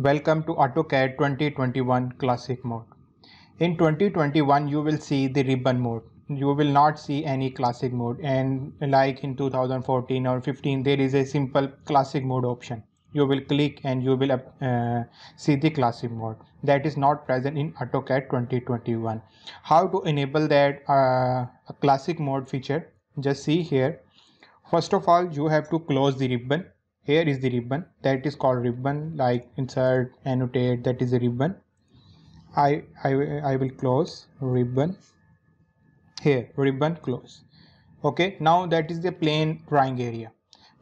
Welcome to AutoCAD 2021 Classic mode. In 2021 you will see the ribbon mode. You will not see any classic mode and like in 2014 or 15 there is a simple classic mode option. You will click and you will uh, see the classic mode that is not present in AutoCAD 2021. How to enable that uh, classic mode feature? Just see here. First of all you have to close the ribbon here is the ribbon that is called ribbon like insert annotate that is a ribbon I, I I will close ribbon here ribbon close okay now that is the plain drawing area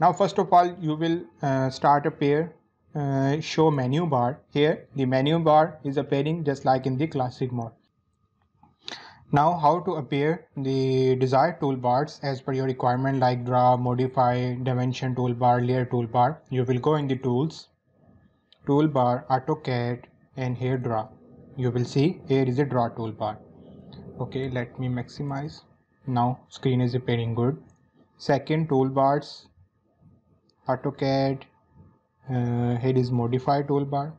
now first of all you will uh, start a pair uh, show menu bar here the menu bar is appearing just like in the classic mode now how to appear the desired toolbars as per your requirement like draw, modify, dimension toolbar, layer toolbar. You will go in the tools, toolbar, AutoCAD and here draw. You will see here is a draw toolbar. Okay, let me maximize. Now screen is appearing good. Second toolbars, AutoCAD, uh, here is modify toolbar,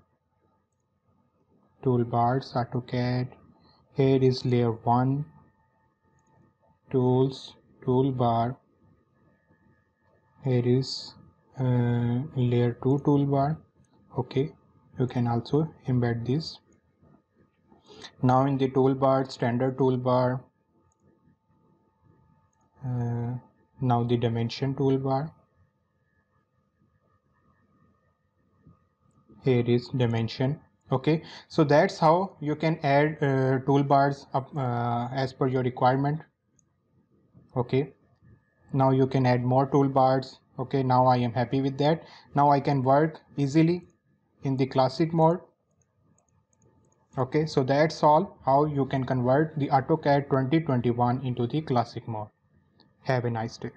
toolbars, AutoCAD, here is layer 1 tools toolbar here is uh, layer 2 toolbar okay you can also embed this now in the toolbar standard toolbar uh, now the dimension toolbar here is dimension okay so that's how you can add uh, toolbars up, uh, as per your requirement okay now you can add more toolbars okay now i am happy with that now i can work easily in the classic mode okay so that's all how you can convert the autocad 2021 into the classic mode have a nice day